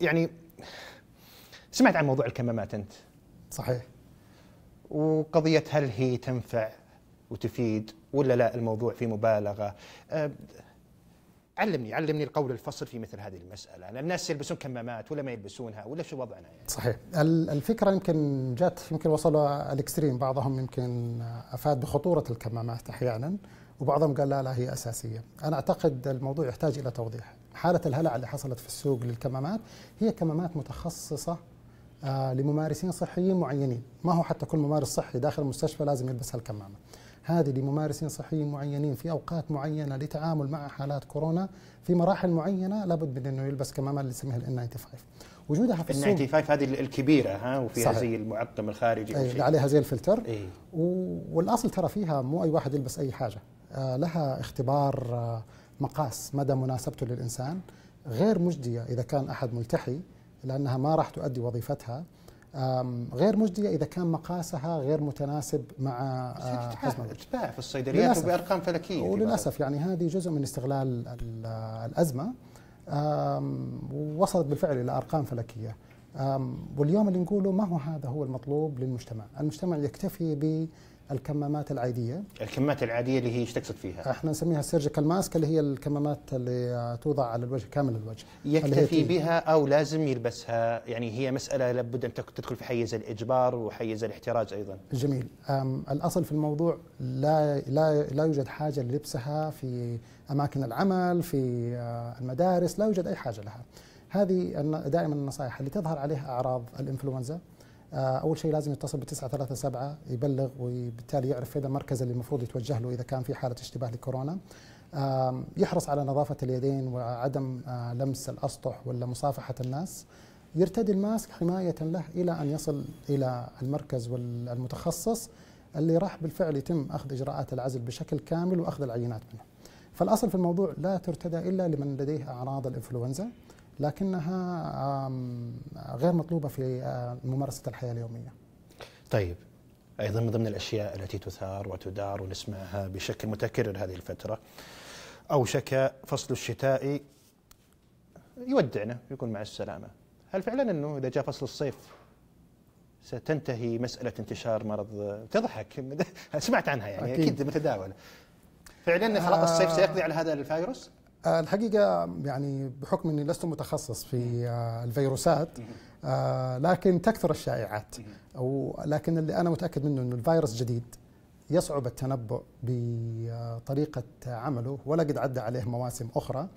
يعني سمعت عن موضوع الكمامات انت صحيح وقضيه هل هي تنفع وتفيد ولا لا الموضوع فيه مبالغه أه، علمني علمني القول الفصل في مثل هذه المساله لان الناس يلبسون كمامات ولا ما يلبسونها ولا شو وضعنا يعني صحيح الفكره يمكن جت يمكن وصلوا الاكستريم بعضهم يمكن افاد بخطوره الكمامات احيانا وبعضهم قال لا لا هي اساسيه انا اعتقد الموضوع يحتاج الى توضيح حالة الهلع اللي حصلت في السوق للكمامات هي كمامات متخصصة آه، لممارسين صحيين معينين ما هو حتى كل ممارس صحي داخل المستشفى لازم يلبس هالكمامة هذه لممارسين صحيين معينين في أوقات معينة لتعامل مع حالات كورونا في مراحل معينة لابد من أنه يلبس كمامة اللي نسميها n 95 وجودها في السوق ال 95 هذه الكبيرة ها وفيها صحيح. زي المعقم الخارجي أي عليها زي الفلتر أيه. والأصل ترى فيها مو أي واحد يلبس أي حاجة آه، لها اختبار آه، مقاس مدى مناسبته للإنسان غير مجدية إذا كان أحد ملتحي لأنها ما راح تؤدي وظيفتها غير مجدية إذا كان مقاسها غير متناسب مع آه، تتباع في الصيدليات وبأرقام فلكية وللأسف يعني هذه جزء من استغلال الأزمة ووصلت بالفعل إلى أرقام فلكية واليوم اللي نقوله ما هو هذا هو المطلوب للمجتمع المجتمع يكتفي الكمامات العاديه الكمامات العاديه اللي هي ايش تقصد فيها؟ احنا نسميها السيرجيكال ماسك اللي هي الكمامات اللي توضع على الوجه كامل الوجه يكتفي بها او لازم يلبسها يعني هي مساله لابد ان تدخل في حيز الاجبار وحيز الاحتراج ايضا جميل الاصل في الموضوع لا لا لا يوجد حاجه للبسها في اماكن العمل في آه، المدارس لا يوجد اي حاجه لها هذه دائما النصائح اللي تظهر عليها اعراض الانفلونزا آه، اول شيء لازم يتصل ب 937 يبلغ وبالتالي يعرف فين المركز اللي المفروض يتوجه له اذا كان في حاله اشتباه لكورونا يحرص على نظافه اليدين وعدم آه، لمس الاسطح ولا مصافحه الناس يرتدي الماسك حمايه له الى ان يصل الى المركز والمتخصص اللي راح بالفعل يتم اخذ اجراءات العزل بشكل كامل واخذ العينات منه. فالاصل في الموضوع لا ترتدى الا لمن لديه اعراض الانفلونزا لكنها غير مطلوبه في آه، ممارسه الحياه اليوميه. طيب ايضا من ضمن الاشياء التي تثار وتدار ونسمعها بشكل متكرر هذه الفتره اوشك فصل الشتاء يودعنا يكون مع السلامه. هل فعلا انه اذا جاء فصل الصيف ستنتهي مساله انتشار مرض تضحك سمعت عنها يعني اكيد, أكيد متداوله. فعلا خلاص الصيف سيقضي على هذا الفيروس؟ الحقيقة يعني بحكم أني لست متخصص في آه، الفيروسات آه، لكن تكثر الشائعات ولكن اللي أنا متأكد منه أنه الفيروس جديد يصعب التنبؤ بطريقة عمله ولا قد عدى عليه مواسم أخرى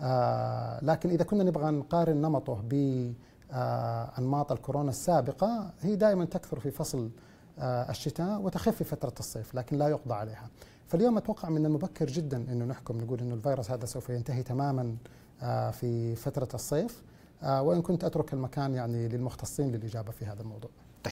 آه، لكن إذا كنا نبغى نقارن نمطه بأنماط الكورونا السابقة هي دائما تكثر في فصل آه، الشتاء وتخف في فترة الصيف لكن لا يقضى عليها فاليوم أتوقع من المبكر جدا أنه نحكم نقول أنه الفيروس هذا سوف ينتهي تماما آه، في فترة الصيف آه، وإن كنت أترك المكان يعني للمختصين للإجابة في هذا الموضوع